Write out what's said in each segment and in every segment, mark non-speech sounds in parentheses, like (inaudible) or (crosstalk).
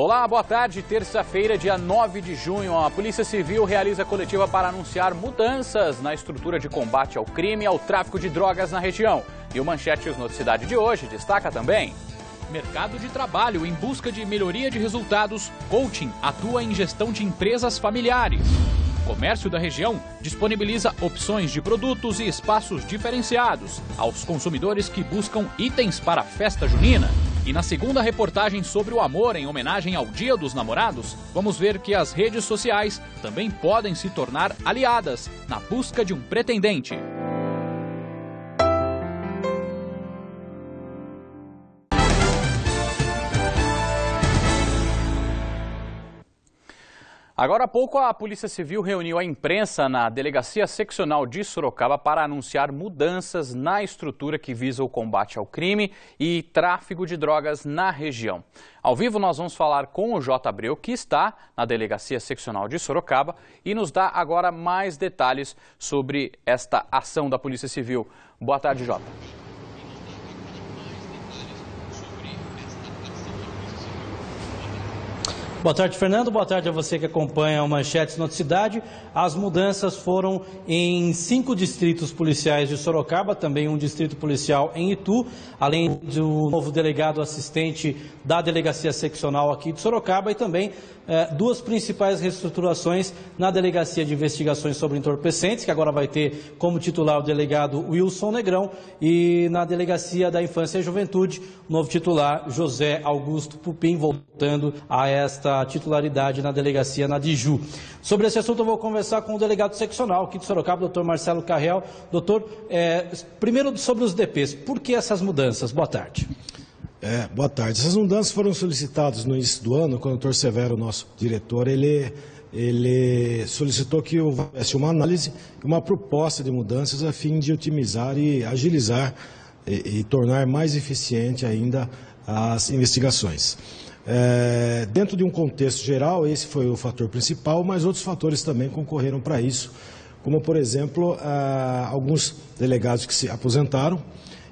Olá, boa tarde. Terça-feira, dia 9 de junho, a Polícia Civil realiza coletiva para anunciar mudanças na estrutura de combate ao crime e ao tráfico de drogas na região. E o Manchete Os Noticidade de hoje destaca também. Mercado de trabalho em busca de melhoria de resultados, coaching atua em gestão de empresas familiares. Comércio da região disponibiliza opções de produtos e espaços diferenciados aos consumidores que buscam itens para a festa junina. E na segunda reportagem sobre o amor em homenagem ao Dia dos Namorados, vamos ver que as redes sociais também podem se tornar aliadas na busca de um pretendente. Agora há pouco, a Polícia Civil reuniu a imprensa na Delegacia Seccional de Sorocaba para anunciar mudanças na estrutura que visa o combate ao crime e tráfico de drogas na região. Ao vivo, nós vamos falar com o J. Abreu, que está na Delegacia Seccional de Sorocaba e nos dá agora mais detalhes sobre esta ação da Polícia Civil. Boa tarde, Jota. Boa tarde, Fernando. Boa tarde a você que acompanha o Manchetes Noticidade. As mudanças foram em cinco distritos policiais de Sorocaba, também um distrito policial em Itu, além do novo delegado assistente da Delegacia Seccional aqui de Sorocaba e também eh, duas principais reestruturações na Delegacia de Investigações sobre Entorpecentes, que agora vai ter como titular o delegado Wilson Negrão, e na Delegacia da Infância e Juventude, o novo titular José Augusto Pupim, voltando a esta essa titularidade na delegacia na Diju. Sobre esse assunto eu vou conversar com o delegado seccional aqui de Sorocaba, doutor Marcelo Carreal. Doutor, é, primeiro sobre os DPs, por que essas mudanças? Boa tarde. É, boa tarde. Essas mudanças foram solicitadas no início do ano, quando o doutor Severo, nosso diretor, ele, ele solicitou que houvesse uma análise e uma proposta de mudanças a fim de otimizar e agilizar e, e tornar mais eficiente ainda as investigações. É, dentro de um contexto geral, esse foi o fator principal, mas outros fatores também concorreram para isso, como, por exemplo, alguns delegados que se aposentaram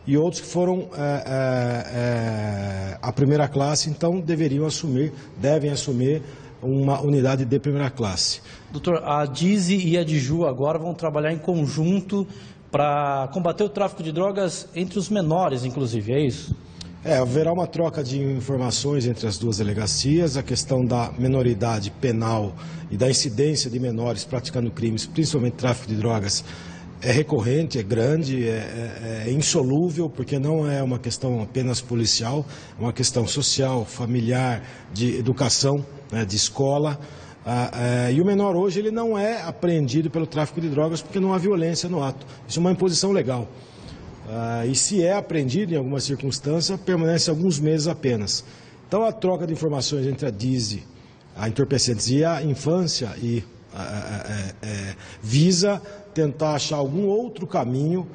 e outros que foram ah, a primeira classe, então deveriam assumir, devem assumir uma unidade de primeira classe. Doutor, a DISE e a DIJU agora vão trabalhar em conjunto para combater o tráfico de drogas entre os menores, inclusive, é isso? É, haverá uma troca de informações entre as duas delegacias. A questão da menoridade penal e da incidência de menores praticando crimes, principalmente tráfico de drogas, é recorrente, é grande, é, é, é, insolúvel, porque não é uma questão apenas policial, é uma questão social, familiar, de educação, né, de escola. Ah, é, e o menor hoje ele não é apreendido pelo tráfico de drogas porque não há violência no ato. Isso é uma imposição legal. Ah, e se é apreendido em alguma circunstância, permanece alguns meses apenas. Então, a troca de informações entre a DISE, a entorpecentes e a infância e, ah, ah, eh, eh, visa tentar achar algum outro caminho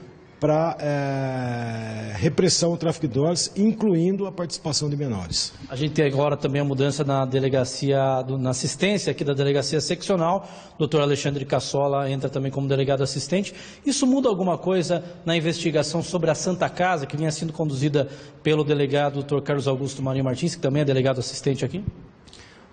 para é, eh, repressão ao tráfico de drogas, incluindo a participação de menores. A gente tem agora também a mudança na delegacia, do, na assistência aqui da delegacia seccional. O doutor Alexandre Cassola entra também como delegado assistente. Isso muda alguma coisa na investigação sobre a Santa Casa, que vinha sendo conduzida pelo delegado doutor Carlos Augusto Marinho Martins, que também é delegado assistente aqui?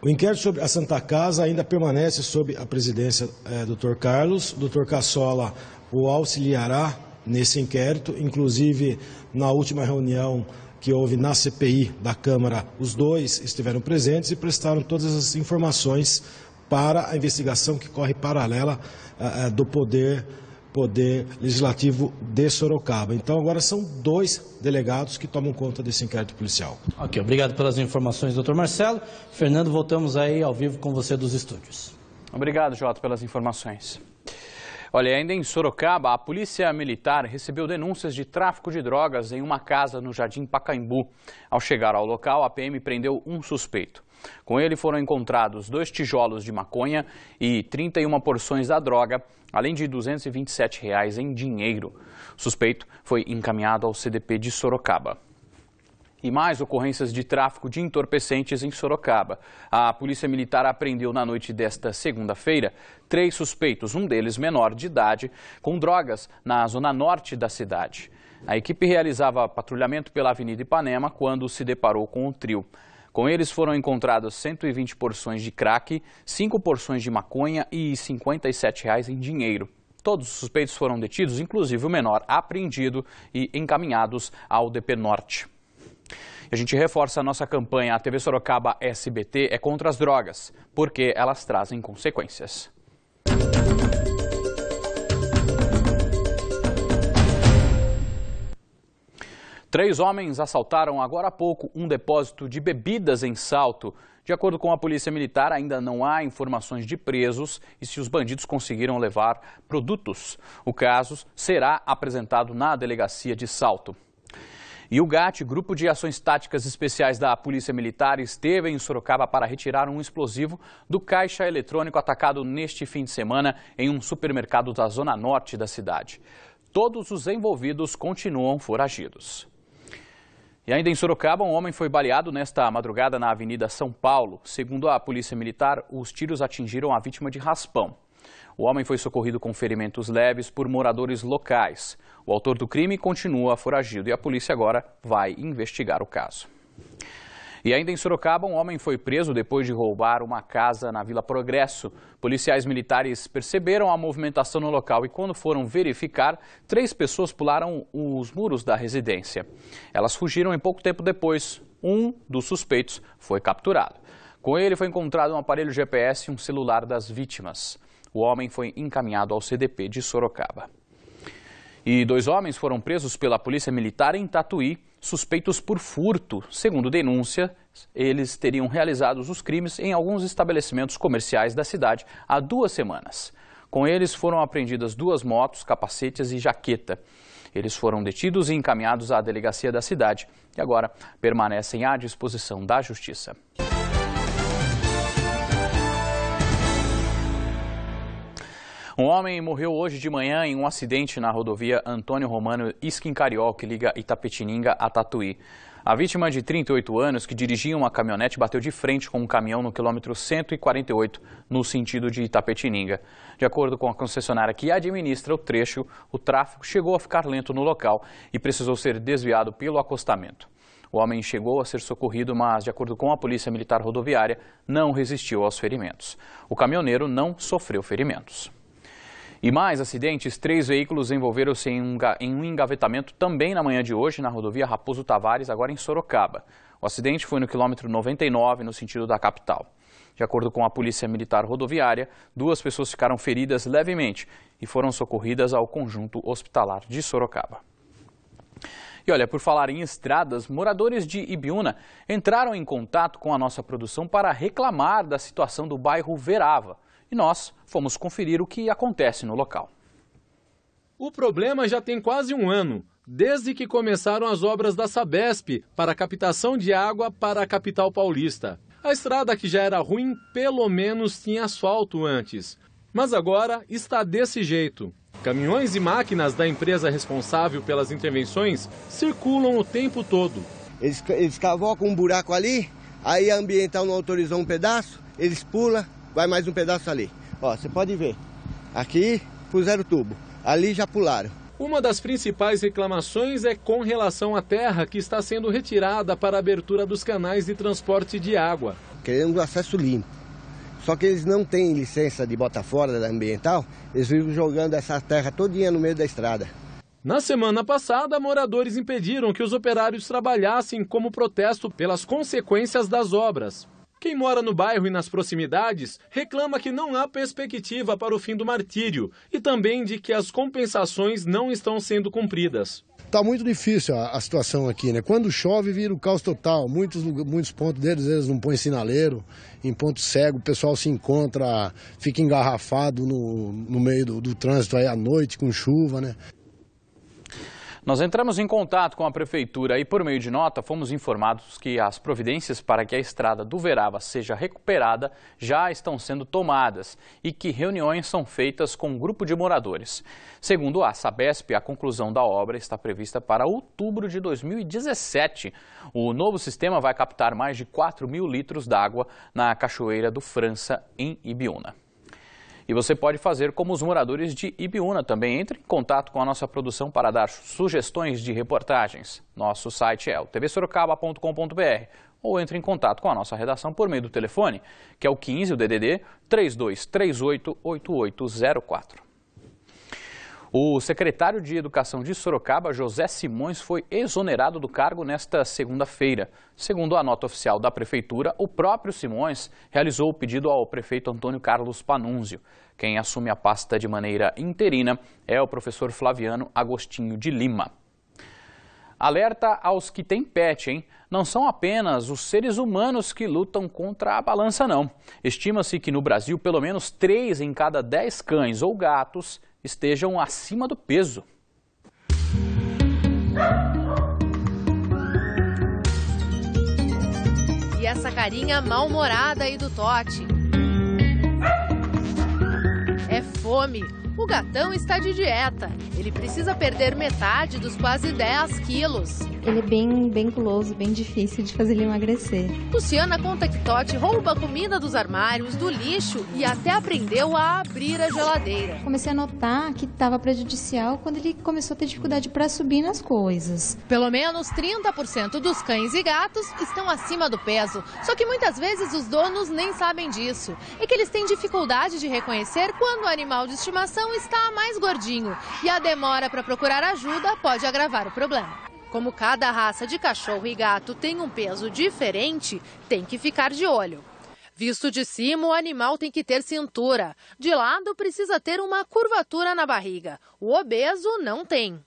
O inquérito sobre a Santa Casa ainda permanece sob a presidência é, eh, do doutor Carlos. O doutor Cassola o auxiliará nesse inquérito. Inclusive, na última reunião que houve na CPI da Câmara, os dois estiveram presentes e prestaram todas as informações para a investigação que corre paralela uh, do poder poder legislativo de Sorocaba. Então agora são dois delegados que tomam conta desse inquérito policial. Ok, obrigado pelas informações, doutor Marcelo. Fernando, voltamos aí ao vivo com você dos estúdios. Obrigado, Jota, pelas informações. Olha, ainda em Sorocaba, a Polícia Militar recebeu denúncias de tráfico de drogas em uma casa no Jardim Pacaembu. Ao chegar ao local, a PM prendeu um suspeito. Com ele foram encontrados dois tijolos de maconha e 31 porções da droga, além de R$ 227 reais em dinheiro. O suspeito foi encaminhado ao CDP de Sorocaba e mais ocorrências de tráfico de entorpecentes em Sorocaba. A Polícia Militar apreendeu na noite desta segunda-feira três suspeitos, um deles menor de idade, com drogas na zona norte da cidade. A equipe realizava patrulhamento pela Avenida Ipanema quando se deparou com o trio. Com eles foram encontradas 120 porções de crack, 5 porções de maconha e R$ 57 em dinheiro. Todos os suspeitos foram detidos, inclusive o menor, apreendido e encaminhados ao DP Norte. A gente reforça a nossa campanha. A TV Sorocaba SBT é contra as drogas, porque elas trazem consequências. Três homens assaltaram agora há pouco um depósito de bebidas em salto. De acordo com a Polícia Militar, ainda não há informações de presos e se os bandidos conseguiram levar produtos. O caso será apresentado na delegacia de salto. E o GAT, Grupo de Ações Táticas Especiais da Polícia Militar, esteve em Sorocaba para retirar um explosivo do caixa eletrônico atacado neste fim de semana em um supermercado da zona norte da cidade. Todos os envolvidos continuam foragidos. E ainda em Sorocaba, um homem foi baleado nesta madrugada na Avenida São Paulo. Segundo a Polícia Militar, os tiros atingiram a vítima de raspão. O homem foi socorrido com ferimentos leves por moradores locais. O autor do crime continua foragido e a polícia agora vai investigar o caso. E ainda em Sorocaba, um homem foi preso depois de roubar uma casa na Vila Progresso. Policiais militares perceberam a movimentação no local e, quando foram verificar, três pessoas pularam os muros da residência. Elas fugiram e pouco tempo depois, um dos suspeitos foi capturado. Com ele foi encontrado um aparelho GPS e um celular das vítimas. O homem foi encaminhado ao CDP de Sorocaba. E dois homens foram presos pela Polícia Militar em Tatuí, suspeitos por furto. Segundo denúncia, eles teriam realizado os crimes em alguns estabelecimentos comerciais da cidade há duas semanas. Com eles foram apreendidas duas motos, capacetes e jaqueta. Eles foram detidos e encaminhados à delegacia da cidade e agora permanecem à disposição da Justiça. Um homem morreu hoje de manhã em um acidente na rodovia Antônio Romano Isquincariol, que liga Itapetininga a Tatuí. A vítima de 38 anos, que dirigia uma caminhonete, bateu de frente com um caminhão no quilômetro 148, no sentido de Itapetininga. De acordo com a concessionária que administra o trecho, o tráfego chegou a ficar lento no local e precisou ser desviado pelo acostamento. O homem chegou a ser socorrido, mas, de acordo com a Polícia Militar Rodoviária, não resistiu aos ferimentos. O caminhoneiro não sofreu ferimentos. E mais acidentes, três veículos envolveram-se em, um, engavetamento também na manhã de hoje, na rodovia Raposo Tavares, agora em Sorocaba. O acidente foi no quilômetro 99, no sentido da capital. De acordo com a Polícia Militar Rodoviária, duas pessoas ficaram feridas levemente e foram socorridas ao conjunto hospitalar de Sorocaba. E olha, por falar em estradas, moradores de Ibiúna entraram em contato com a nossa produção para reclamar da situação do bairro Verava e nós fomos conferir o que acontece no local. O problema já tem quase um ano, desde que começaram as obras da Sabesp para captação de água para a capital paulista. A estrada que já era ruim, pelo menos tinha asfalto antes. Mas agora está desse jeito. Caminhões e máquinas da empresa responsável pelas intervenções circulam o tempo todo. Eles, eles cavocam um buraco ali, aí a ambiental não autorizou um pedaço, eles pulam, vai mais um pedaço ali. Ó, você pode ver, aqui puseram tubo, ali já pularam. Uma das principais reclamações é com relação à terra que está sendo retirada para a abertura dos canais de transporte de água. o acesso limpo. Só que eles não têm licença de bota fora da ambiental, eles vivem jogando essa terra todinha no meio da estrada. Na semana passada, moradores impediram que os operários trabalhassem como protesto pelas consequências das obras. Quem mora no bairro e nas proximidades reclama que não há perspectiva para o fim do martírio e também de que as compensações não estão sendo cumpridas. Está muito difícil a, a, situação aqui, né? Quando chove, vira o caos total. Muitos, muitos pontos deles, eles não põem sinaleiro, em ponto cego, o pessoal se encontra, fica engarrafado no, no meio do, do trânsito aí à noite, com chuva, né? Nós entramos em contato com a prefeitura e, por meio de nota, fomos informados que as providências para que a estrada do Verava seja recuperada já estão sendo tomadas e que reuniões são feitas com um grupo de moradores. Segundo a Sabesp, a conclusão da obra está prevista para outubro de 2017. O novo sistema vai captar mais de 4 mil litros d'água na Cachoeira do França, em Ibiúna. E você pode fazer como os moradores de Ibiúna também. Entre em contato com a nossa produção para dar sugestões de reportagens. Nosso site é o tvsorocaba.com.br ou entre em contato com a nossa redação por meio do telefone, que é o 15, o DDD, 3238 8804. O secretário de Educação de Sorocaba, José Simões, foi exonerado do cargo nesta segunda-feira. Segundo a nota oficial da Prefeitura, o próprio Simões realizou o pedido ao prefeito Antônio Carlos Panunzio. Quem assume a pasta de maneira interina é o professor Flaviano Agostinho de Lima. Alerta aos que têm pet, hein? Não são apenas os seres humanos que lutam contra a balança, não. Estima-se que no Brasil, pelo menos 3 em cada 10 cães ou gatos estejam acima do peso. E essa carinha mal-humorada aí do Tote. É fome, o gatão está de dieta. Ele precisa perder metade dos quase 10 quilos. Ele é bem, bem guloso, bem difícil de fazer ele emagrecer. Luciana conta que Totti rouba a comida dos armários, do lixo e até aprendeu a abrir a geladeira. Comecei a notar que estava prejudicial quando ele começou a ter dificuldade para subir nas coisas. Pelo menos 30% dos cães e gatos estão acima do peso. Só que muitas vezes os donos nem sabem disso. É que eles têm dificuldade de reconhecer quando o animal de estimação não está mais gordinho e a demora para procurar ajuda pode agravar o problema. Como cada raça de cachorro e gato tem um peso diferente, tem que ficar de olho. Visto de cima, o animal tem que ter cintura. De lado, precisa ter uma curvatura na barriga. O obeso não tem.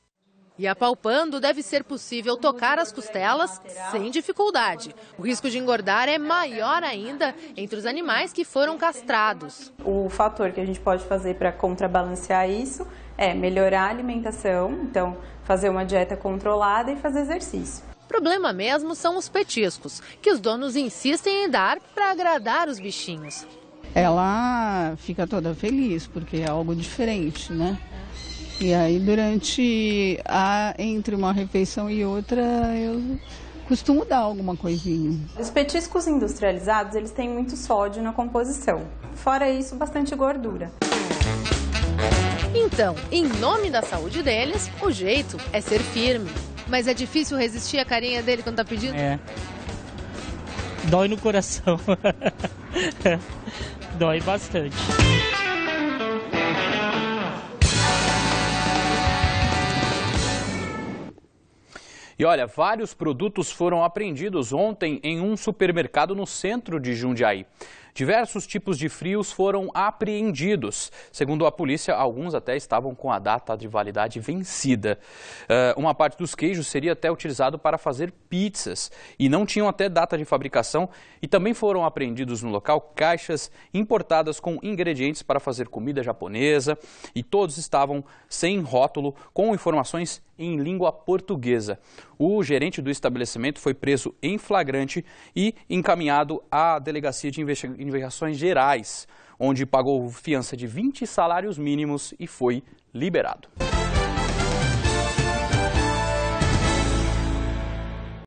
E apalpando, deve ser possível tocar as costelas sem dificuldade. O risco de engordar é maior ainda entre os animais que foram castrados. O fator que a gente pode fazer para contrabalancear isso é melhorar a alimentação, então fazer uma dieta controlada e fazer exercício. Problema mesmo são os petiscos, que os donos insistem em dar para agradar os bichinhos. Ela fica toda feliz porque é algo diferente, né? E aí durante a entre uma refeição e outra eu costumo dar alguma coisinha. Os petiscos industrializados, eles têm muito sódio na composição. Fora isso, bastante gordura. Então, em nome da saúde deles, o jeito é ser firme. Mas é difícil resistir à carinha dele quando tá pedindo? É. Dói no coração. (laughs) Dói bastante. E olha, vários produtos foram apreendidos ontem em um supermercado no centro de Jundiaí. Diversos tipos de frios foram apreendidos. Segundo a polícia, alguns até estavam com a data de validade vencida. Uh, uma parte dos queijos seria até utilizado para fazer pizzas e não tinham até data de fabricação. E também foram apreendidos no local caixas importadas com ingredientes para fazer comida japonesa e todos estavam sem rótulo, com informações em língua portuguesa. O gerente do estabelecimento foi preso em flagrante e encaminhado à delegacia de investigação investigações gerais, onde pagou fiança de 20 salários mínimos e foi liberado.